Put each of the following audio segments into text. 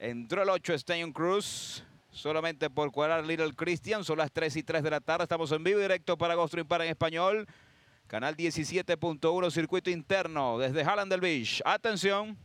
Entró el 8 Stein Cruz. Solamente por cuadrar Little Christian. Son las 3 y 3 de la tarde. Estamos en vivo directo para Ghost para en español. Canal 17.1, circuito interno desde del Beach. Atención.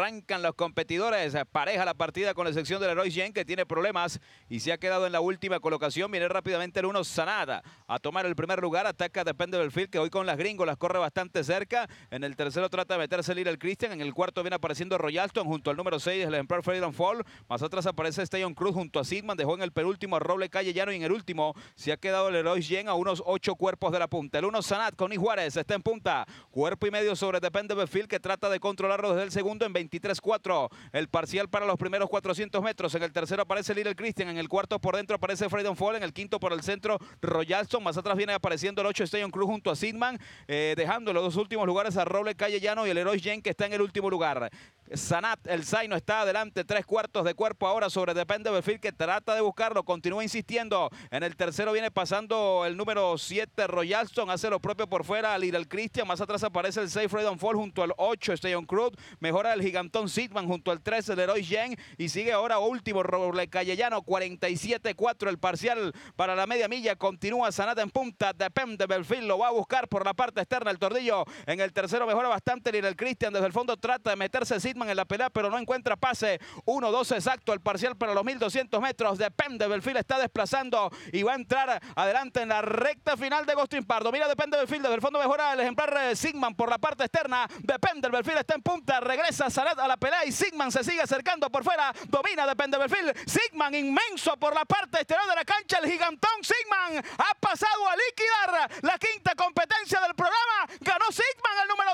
Arrancan los competidores. Pareja la partida con la excepción del Leroy Gen que tiene problemas y se ha quedado en la última colocación. Viene rápidamente el 1 Sanada a tomar el primer lugar. Ataca depende del field que hoy con las las corre bastante cerca. En el tercero trata de meterse el Christian. En el cuarto viene apareciendo Royalton junto al número 6 del Emperor Freedom Fall. Más atrás aparece Stallion Cruz junto a Sidman, Dejó en el penúltimo a Roble calle Llano y en el último se ha quedado el Leroy Yen a unos 8 cuerpos de la punta. El 1 Sanad con Ijuárez. está en punta. Cuerpo y medio sobre depende del field que trata de controlarlo desde el segundo en 20 23-4. El parcial para los primeros 400 metros. En el tercero aparece Little Christian. En el cuarto por dentro aparece Freedom Fall. En el quinto por el centro Royalston. Más atrás viene apareciendo el 8 Station Cruz junto a Sidman. Eh, dejando los dos últimos lugares a Roble Calle y el Heroes Jen que está en el último lugar. Sanat, el Zaino está adelante, tres cuartos de cuerpo ahora sobre Depende Belfield que trata de buscarlo, continúa insistiendo. En el tercero viene pasando el número 7, Royalston, hace lo propio por fuera, Lidl Christian, más atrás aparece el 6, Freedom Fall junto al 8, on Cruz, mejora el gigantón Sidman junto al 13, Leroy Jen y sigue ahora último, Roble Callellano, 47-4 el parcial para la media milla, continúa Sanat en punta, Depende Belfield lo va a buscar por la parte externa, el tordillo en el tercero mejora bastante Lidl Christian, desde el fondo trata de meterse Sidman en la pelea, pero no encuentra pase. 1-2 exacto el parcial para los 1200 metros. Depende, Belfield está desplazando y va a entrar adelante en la recta final de Agustín Pardo. Mira, depende Belfield, desde el fondo mejora el ejemplar eh, Sigman por la parte externa. Depende, el Belfield está en punta, regresa Salad a la pelea y Sigman se sigue acercando por fuera. Domina, depende Belfield. Sigman inmenso por la parte exterior de la cancha, el gigantón Sigman ha pasado a liquidar la quinta competencia del programa. Ganó Sigman el número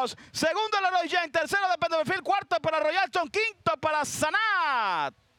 2. Segundo el Tercero per para Senat.